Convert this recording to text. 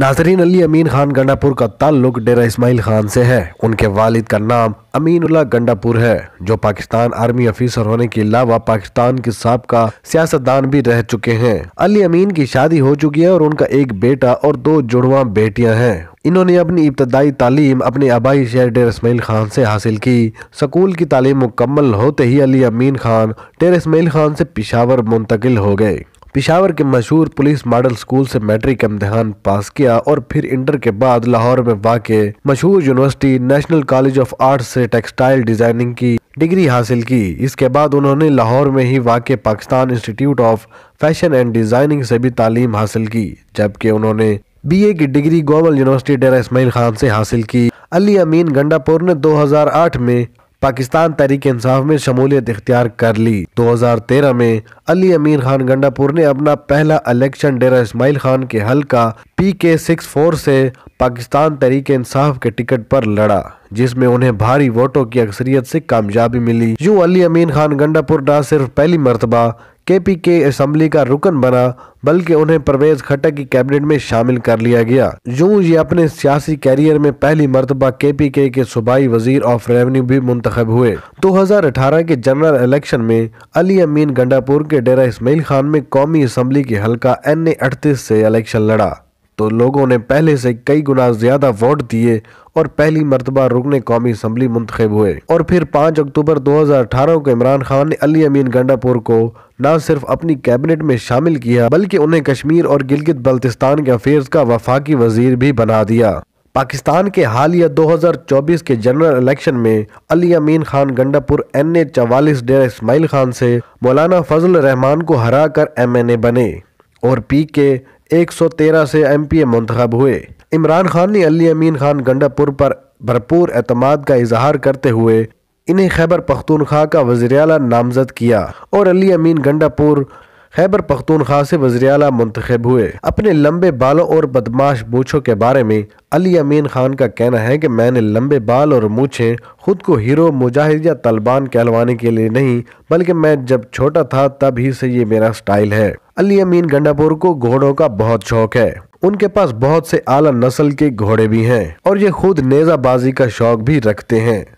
नाजरीन अली अमीन खान गंडापुर का ताल्लुक डेरा इस्माइल खान से है उनके वालिद का नाम उल्ला गंडापुर है जो पाकिस्तान आर्मी ऑफिसर होने के अलावा पाकिस्तान के सबका सियासतदान भी रह चुके हैं अली अमीन की शादी हो चुकी है और उनका एक बेटा और दो जुड़वा बेटियां हैं इन्होंने अपनी इब्तदाई तालीम अपने आबाई शहर डेर इसमाइल खान से हासिल की स्कूल की तालीम मुकम्मल होते ही अली अमीन खान डेर इसमाइल खान से पिशावर मुंतकिल हो गए पिशावर के मशहूर पुलिस मॉडल स्कूल से मैट्रिक इम्तहान पास किया और फिर इंटर के बाद लाहौर में वाक़ मशहूर university national college of arts से टेक्सटाइल डिज़ाइनिंग की डिग्री हासिल की इसके बाद उन्होंने लाहौर में ही वाक़ Pakistan institute of fashion and designing से भी तालीम हासिल की जबकि उन्होंने बी की डिग्री गोवल यूनिवर्सिटी डेरा इसमाइल खान से हासिल की अली अमीन गंडापुर ने दो में पाकिस्तान तहरीक इंसाफ में शमूलियत इख्तियार कर ली 2013 में अली अमीर खान गंडापुर ने अपना पहला इलेक्शन डेरा इसमाइल खान के हलका पी के सिक्स फोर से पाकिस्तान तहरीक इंसाफ के टिकट पर लड़ा जिसमें उन्हें भारी वोटों की अक्सरियत से कामयाबी मिली यूँ अली अमीन खान गंडापुर न सिर्फ पहली मरतबा पी के असम्बली का रुकन बना बल्कि उन्हें परवेज खट्टर की कैबिनेट में शामिल कर लिया गया यूं ये अपने सियासी कैरियर में पहली मरतबा के पी के, के सूबाई वजीर ऑफ रेवन्यू भी मुंतखब हुए 2018 के जनरल इलेक्शन में अली अमीन गंडापुर के डेरा इसमाइल खान में कौमी असम्बली के हल्का एन ए अड़तीस से इलेक्शन लड़ा तो लोगों ने पहले से कई गुना ज्यादा वोट दिए और पहली मरतबा रुकने कौमी असम्बली मुंतब हुए और फिर पाँच अक्टूबर 2018 को इमरान खान ने अली अमीन गंडापुर को न सिर्फ अपनी कैबिनेट में शामिल किया बल्कि उन्हें कश्मीर और गिलगित बल्तिस्तान के अफेयर्स का वफाकी वजीर भी बना दिया पाकिस्तान के हालिया 2024 के जनरल इलेक्शन में अली अमीन खान गंडापुर एन ए चवालीस डेर इसमाइल खान से मौलाना फजल रहमान को हरा कर एम एन ए बने और पी के 113 से एम पी ए मंतखब हुए इमरान खान ने अली अमीन खान गंडापुर पर भरपूर एतमाद का इजहार करते हुए इन्हें खैबर पख्तूनख्वा का वजीर नामजद किया और अली अमीन गंडापुर खैबर पख्तूनख्वा से वजरियाला मंतखब हुए अपने लंबे बालों और बदमाश बूछों के बारे में अली अमीन खान का कहना है कि मैंने लंबे बाल और मूछें खुद को हीरो मुजाहिद या तलबान कहलवाने के लिए नहीं बल्कि मैं जब छोटा था तब ही से ये मेरा स्टाइल है अली अमीन गंडापुर को घोड़ों का बहुत शौक है उनके पास बहुत से आला नस्ल के घोड़े भी हैं और ये खुद नेजाबाजी का शौक भी रखते हैं